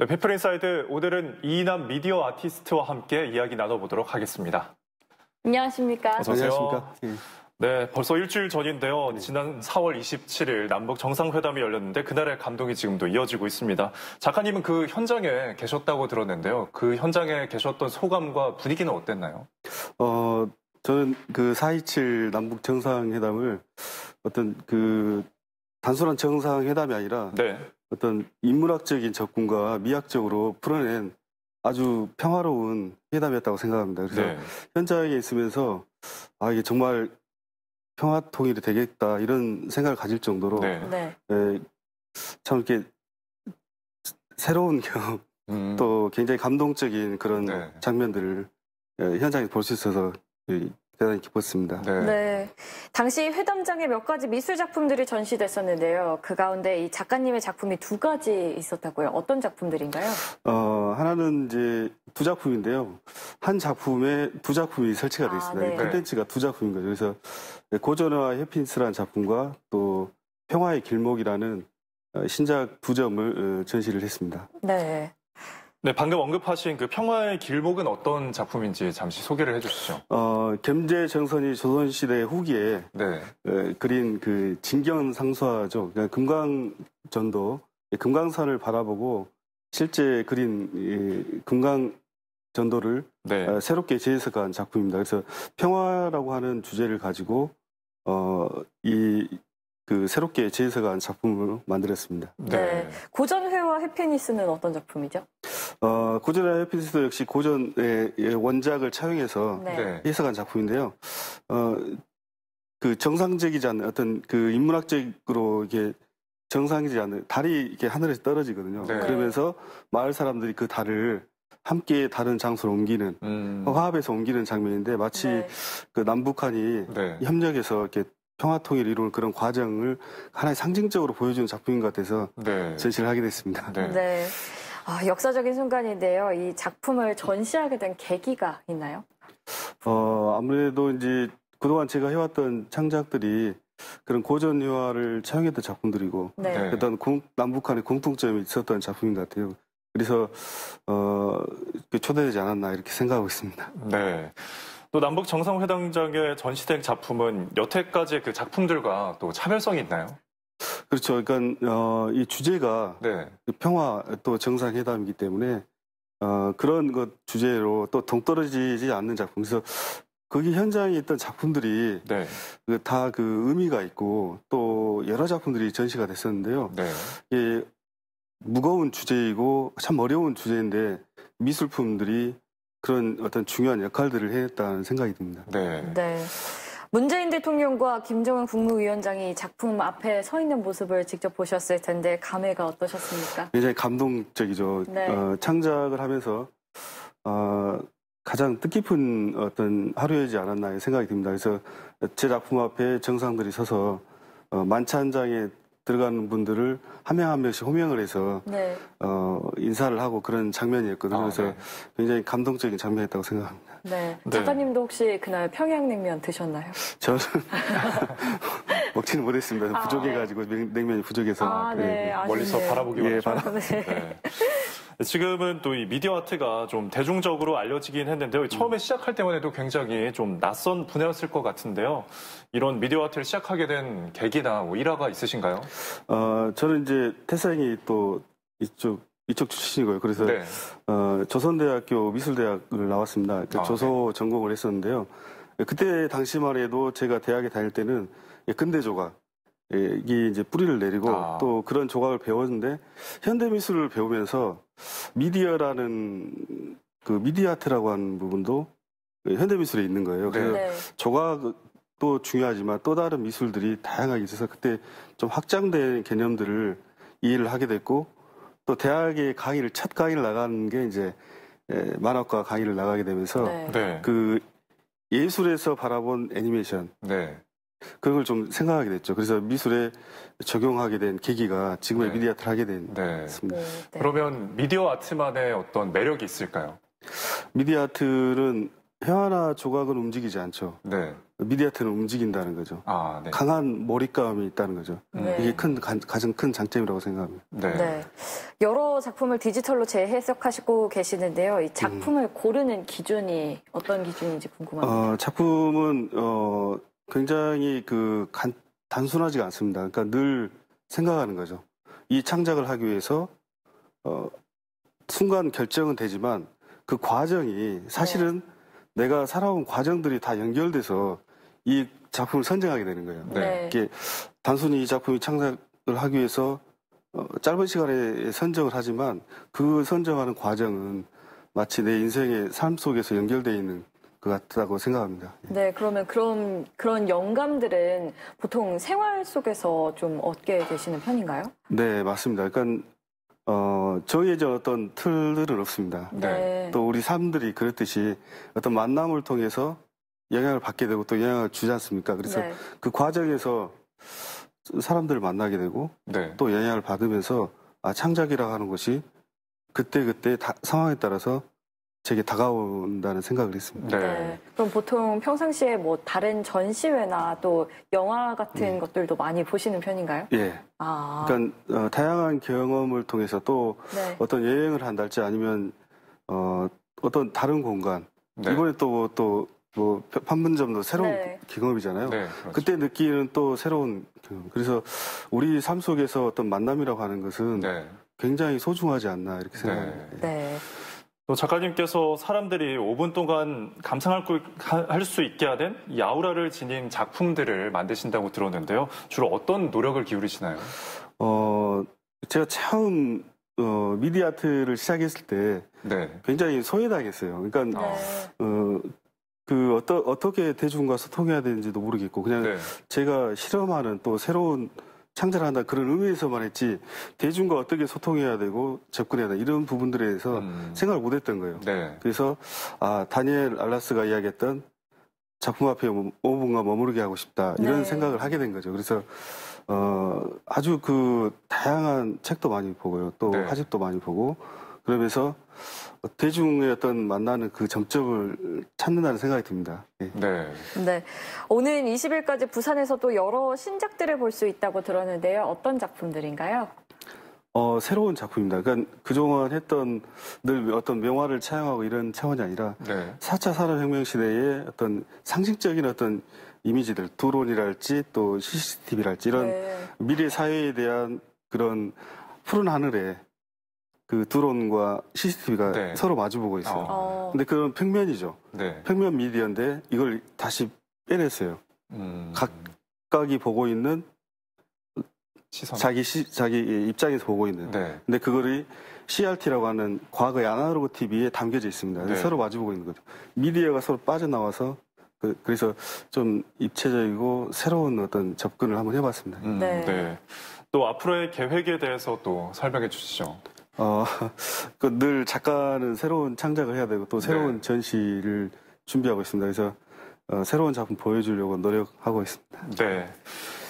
네, 페프린사이드 오늘은 이인남 미디어 아티스트와 함께 이야기 나눠보도록 하겠습니다. 안녕하십니까. 어서 오세요. 네, 벌써 일주일 전인데요. 지난 4월 27일 남북 정상회담이 열렸는데 그날의 감동이 지금도 이어지고 있습니다. 작가님은 그 현장에 계셨다고 들었는데요. 그 현장에 계셨던 소감과 분위기는 어땠나요? 어, 저는 그 4.27 남북 정상회담을 어떤 그 단순한 정상회담이 아니라 네. 어떤 인문학적인 접근과 미학적으로 풀어낸 아주 평화로운 회담이었다고 생각합니다. 그래서 네. 현장에 있으면서 아 이게 정말 평화 통일이 되겠다 이런 생각을 가질 정도로 네. 에, 네. 예, 참 이렇게 새로운 경험 음. 또 굉장히 감동적인 그런 네. 장면들을 예, 현장에 서볼 수 있어서 대단히 기뻤습니다. 네. 네. 당시 회담장에 몇 가지 미술 작품들이 전시됐었는데요. 그 가운데 이 작가님의 작품이 두 가지 있었다고요. 어떤 작품들인가요? 어, 하나는 이제 두 작품인데요. 한 작품에 두 작품이 설치가 되어 아, 있습니다. 아, 네. 컨텐츠가 두 작품인 거죠. 그래서 고전화 해피니스라는 작품과 또 평화의 길목이라는 신작 두 점을 어, 전시를 했습니다. 네. 네, 방금 언급하신 그 평화의 길목은 어떤 작품인지 잠시 소개를 해주시죠. 어, 겜제 정선이 조선시대 후기에 네. 에, 그린 그 진경 상수화죠. 그러니까 금강전도 금강산을 바라보고 실제 그린 이 금강 전도를 네. 어, 새롭게 재해석한 작품입니다. 그래서 평화라고 하는 주제를 가지고 어, 이그 새롭게 재해석한 작품을 만들었습니다. 네. 네. 고전 회화 해피니스는 어떤 작품이죠? 어, 고전 회화 해피니스도 역시 고전의 원작을 차용해서 네. 네. 해석한 작품인데요. 어, 그 정상적이지 않은 어떤 그 인문학적으로 이게 정상이지 않은 달이 이렇게 하늘에서 떨어지거든요. 네. 그러면서 마을 사람들이 그 달을 함께 다른 장소로 옮기는 음. 화합에서 옮기는 장면인데 마치 네. 그 남북한이 네. 협력해서 이렇게 평화통일 이룰 그런 과정을 하나의 상징적으로 보여주는 작품인 것 같아서 네. 제시를 하게 됐습니다. 네. 네. 아, 역사적인 순간인데요. 이 작품을 전시하게 된 계기가 있나요? 어, 아무래도 이제 그동안 제가 해왔던 창작들이 그런 고전 유화를 차용했던 작품들이고 네. 일단 네. 공, 남북한의 공통점이 있었던 작품인 것 같아요. 그래서 어, 초대되지 않았나 이렇게 생각하고 있습니다. 네. 또 남북 정상회담장의 전시된 작품은 여태까지의 그 작품들과 또 차별성이 있나요? 그렇죠. 그러니까 어, 이 주제가 네. 그 평화 또 정상회담이기 때문에 어, 그런 것 주제로 또 동떨어지지 않는 작품. 그래서 거기 현장에 있던 작품들이 네. 다그 그 의미가 있고 또 여러 작품들이 전시가 됐었는데요. 네. 예, 무거운 주제이고 참 어려운 주제인데 미술품들이 그런 어떤 중요한 역할들을 해냈다는 생각이 듭니다. 네. 네. 문재인 대통령과 김정은 국무위원장이 작품 앞에 서 있는 모습을 직접 보셨을 텐데 감회가 어떠셨습니까? 굉장히 감동적이죠. 네. 어, 창작을 하면서 어, 가장 뜻깊은 어떤 하루이지 않았나 생각이 듭니다. 그래서 제 작품 앞에 정상들이 서서 어, 만찬장에 들어가는 분들을 한 명 한 명씩 호명을 해서 네. 어, 인사를 하고 그런 장면이었거든요. 아, 그래서 네. 굉장히 감동적인 장면이었다고 생각합니다. 네. 네. 작가님도 혹시 그날 평양냉면 드셨나요? 저는 먹지는 못했습니다. 부족해가지고 아, 냉면이 부족해서 아, 네. 네, 네. 멀리서 바라보기만 예, 바라. 네. 지금은 또 이 미디어 아트가 좀 대중적으로 알려지긴 했는데요. 처음에 음. 시작할 때만 해도 굉장히 좀 낯선 분야였을 것 같은데요. 이런 미디어 아트를 시작하게 된 계기나 뭐 일화가 있으신가요? 어, 저는 이제 태생이또 이쪽 이쪽 출신이고요. 그래서 네. 어, 조선대학교 미술대학을 나왔습니다. 그러니까 아, 조소 네. 전공을 했었는데요. 그때 당시말 해도 제가 대학에 다닐 때는 근대조가 예, 이게 이제 뿌리를 내리고 아. 또 그런 조각을 배웠는데 현대 미술을 배우면서 미디어라는 그 미디아트라고 하는 부분도 그 현대 미술에 있는 거예요. 그래서 네. 조각도 중요하지만 또 다른 미술들이 다양하게 있어서 그때 좀 확장된 개념들을 이해를 하게 됐고 또 대학의 강의를 첫 강의를 나가는 게 이제 예, 만화과 강의를 나가게 되면서 네. 네. 그 예술에서 바라본 애니메이션 네. 그걸 좀 생각하게 됐죠. 그래서 미술에 적용하게 된 계기가 지금의 네. 미디어 아트를 하게 됐 네. 습니다 네, 네. 그러면 미디어 아트만의 어떤 매력이 있을까요? 미디어 아트는 회화나 조각은 움직이지 않죠. 네. 미디어 아트는 움직인다는 거죠. 아, 강한 몰입감이 있다는 거죠. 이게 큰 가, 장큰 장점이라고 생각합니다. 네. 여러 작품을 디지털로 재해석하시고 계시는데요. 이 작품을 음. 고르는 기준이 어떤 기준인지 궁금합니다. 어, 작품은 어, 굉장히 그 간, 단순하지가 않습니다. 그러니까 늘 생각하는 거죠. 이 창작을 하기 위해서 어, 순간 결정은 되지만 그 과정이 사실은 네. 내가 살아온 과정들이 다 연결돼서 이 작품을 선정하게 되는 거예요. 네. 네. 이게 단순히 이 작품이 창작을 하기 위해서 어, 짧은 시간에 선정을 하지만 그 선정하는 과정은 마치 내 인생의 삶 속에서 연결돼 있는 것 같다고 생각합니다. 네, 그러면 그런 그런 영감들은 보통 생활 속에서 좀 얻게 되시는 편인가요? 네, 맞습니다. 그러니까 어, 정해진 어떤 틀들은 없습니다. 네. 네. 또 우리 사람들이 그랬듯이 어떤 만남을 통해서 영향을 받게 되고 또 영향을 주지 않습니까? 그래서 네. 그 과정에서 사람들을 만나게 되고 네. 또 영향을 받으면서 아, 창작이라고 하는 것이 그때그때 그때 상황에 따라서 제게 다가온다는 생각을 했습니다. 네. 네. 그럼 보통 평상시에 뭐 다른 전시회나 또 영화 같은 네. 것들도 많이 보시는 편인가요? 예. 아. 그러니까 어, 다양한 경험을 통해서 또 네. 어떤 여행을 한달지 아니면 어, 어떤 다른 공간 네. 이번에 또또 또, 뭐, 뭐 판문점도 새로운 경험이잖아요. 네. 그 네, 그때 느끼는 또 새로운 경험. 그래서 우리 삶 속에서 어떤 만남이라고 하는 것은 굉장히 소중하지 않나 이렇게 생각합니다. 네. 작가님께서 사람들이 5분 동안 감상할 수 있게 하는 이우라를 지닌 작품들을 만드신다고 들었는데요. 주로 어떤 노력을 기울이시나요? 어, 제가 처음 어, 미디아트를 시작했을 때 네. 굉장히 소외당했어요. 그러니까 네. 어, 그 어떠, 어떻게 대중과 소통해야 되는지도 모르겠고 그냥 네. 제가 실험하는 또 새로운 창달한다 그런 의미에서 말했지 대중과 어떻게 소통해야 되고 접근해야 되는 이런 부분들에 대해서 음. 생각을 못했던 거예요. 네. 그래서 아 다니엘 알라스가 이야기했던 작품 앞에 5분간 머무르게 하고 싶다 이런 네. 생각을 하게 된 거죠. 그래서 어 아주 그 다양한 책도 많이 보고요, 또 네. 화집도 많이 보고 그러면서 대중의 어떤 만나는 그정점을 찾는다는 생각이 듭니다. 예. 네. 네. 오는 20일까지 부산에서 또 여러 신작들을 볼 수 있다고 들었는데요. 어떤 작품들인가요? 어, 새로운 작품입니다. 그러니까 그동안 했던 늘 어떤 명화를 차용하고 이런 차원이 아니라 네. 4차 산업혁명 시대의 어떤 상징적인 어떤 이미지들, 드론이랄지 또 CCTV랄지 이런 네. 미래 사회에 대한 그런 푸른 하늘에 그 드론과 CCTV가 네. 서로 마주보고 있어요. 어. 어. 근데 그건 평면이죠. 네. 평면 미디어인데 이걸 다시 빼냈어요. 음. 각각이 보고 있는 시선. 자기 시, 자기 입장에서 보고 있는. 네. 근데 그거를 CRT라고 하는 과거의 아날로그 TV에 담겨져 있습니다. 네. 서로 마주보고 있는 거죠. 미디어가 서로 빠져나와서 그, 래서좀 입체적이고 새로운 어떤 접근을 한번 해봤습니다. 음. 네. 네. 또 앞으로의 계획에 대해서 또 설명해 주시죠. 어, 그늘 작가는 새로운 창작을 해야 되고 또 네. 새로운 네. 전시를 준비하고 있습니다. 그래서 어, 새로운 작품 보여주려고 노력하고 있습니다. 네.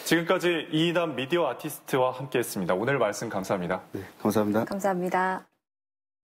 지금까지 이인남 미디어 아티스트와 함께했습니다. 오늘 말씀 감사합니다. 네, 감사합니다. 감사합니다.